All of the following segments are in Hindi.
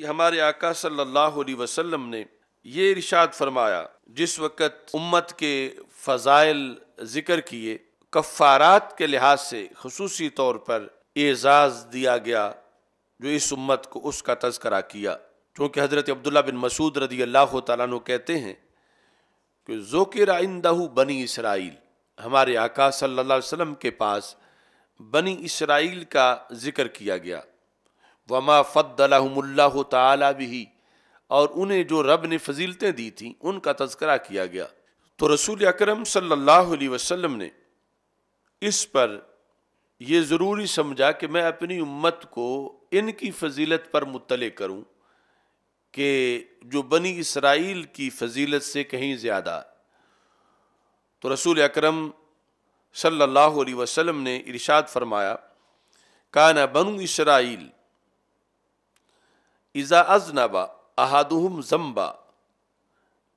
हमारे आका सल्लल्लाहु अलैहि वसल्लम ने ये इरशाद फरमाया जिस वक़्त उम्मत के फ़ज़ाइल ज़िक्र किए कफ़ारात के लिहाज से खसूसी तौर पर एज़ाज़ दिया गया जो इस उम्मत को उसका तस्करा किया चूँकि हज़रत अब्दुल्ला बिन मसूद रदी अल्लाह तु कहते हैं कि ज़ोकर आइंदा बनी इसराइल हमारे आका सल्ला वसम के पास बनी इसराइल का ज़िक्र किया गया वमा फ़द्दलाहमुल्लाह तला भी और उन्हें जो रब ने फजीलतें दी थीं उनका तस्करा किया गया तो रसूल अक्रम सल्लल्लाहु ने इस पर यह ज़रूरी समझा कि मैं अपनी उम्मत को इनकी फजीलत पर मुतल करूँ कि जो बनी इसराइल की फजीलत से कहीं ज़्यादा तो रसूल अकरम सल्ला वसलम ने इरशाद फरमाया काना बनु इसराइल इज़ा अजनबा अहादुम जम्बा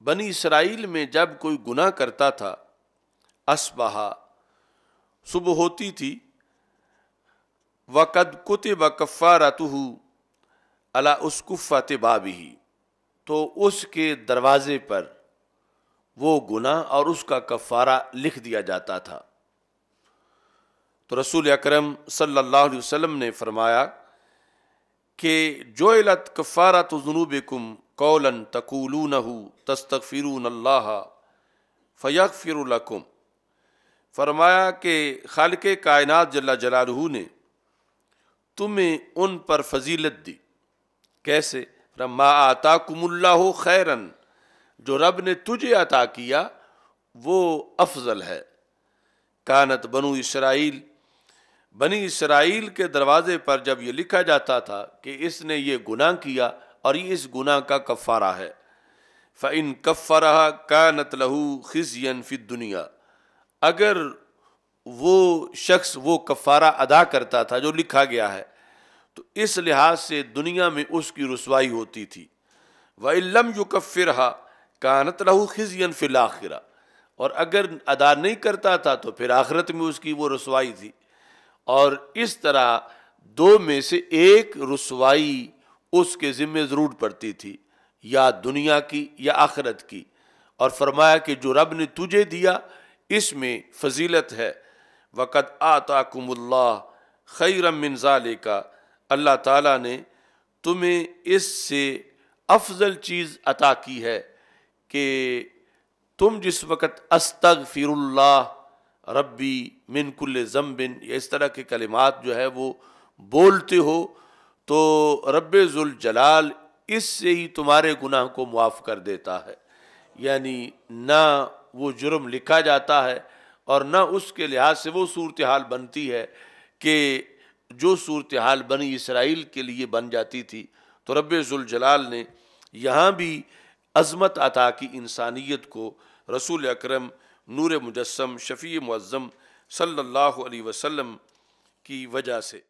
बनी इसराइल में जब कोई गुनाह करता था असबहा सुबह होती थी वक़द कुत व कफ़ारतहू अला उसकुफ़त बाबी तो उसके दरवाज़े पर वो गुना और उसका कफ़ारा लिख दिया जाता था तो रसूल अक्रम सल्लल्लाहु अलैहि ने फरमाया कि जोलत कफ़ारत कुम कौलन तकूलून तस्तफ़िरून अल्लाह फ़यफ़िरकुम फरमाया कि खाल के कायनत जल्ला जलालहू ने तुम्हें उन पर फजीलत दी कैसे मा आता कुमुल्ला खैरन जो रब ने तुझे अता किया वो अफजल है कानत बनु इसराइल बनी इसराइल के दरवाजे पर जब ये लिखा जाता था कि इसने ये गुना किया और ये इस गुनाह का कफ़ारा है फ़िन कफ़रा का नतलहू खिजियन फ़ि दुनिया अगर वो शख्स वो कफ़ारा अदा करता था जो लिखा गया है तो इस लिहाज से दुनिया में उसकी रसवाई होती थी वम यु कफ़िर कानत लहू खिजियन फिल आखिरा और अगर अदा नहीं करता था तो फिर आखिरत में उसकी वो रसवाई थी और इस तरह दो में से एक रसवाई उसके ज़िम्मे ज़रूर पड़ती थी या दुनिया की या आखरत की और फरमाया कि जो रब ने तुझे दिया इसमें फजीलत है वक्त आता कुमल्ला खैरम मिनजाले का अल्लाह ताला ने तुम्हें इससे अफजल चीज़ अता की है कि तुम जिस वक़्त अस्तग फिर रब्बी मिनकुल ज़म्बिन इस तरह के कलिमात जो है वो बोलते हो तो जुल जलाल इससे ही तुम्हारे गुनाह को मुआफ़ कर देता है यानी ना वो जुर्म लिखा जाता है और ना उसके लिहाज से वो सूरत हाल बनती है कि जो सूरत हाल बनी इसराइल के लिए बन जाती थी तो रब जलाल ने यहाँ भी अज़मत अता की इंसानियत को रसूल अक्रम नूर मुजस्म शफ़ी मज़म सल्ला वसम की वजह से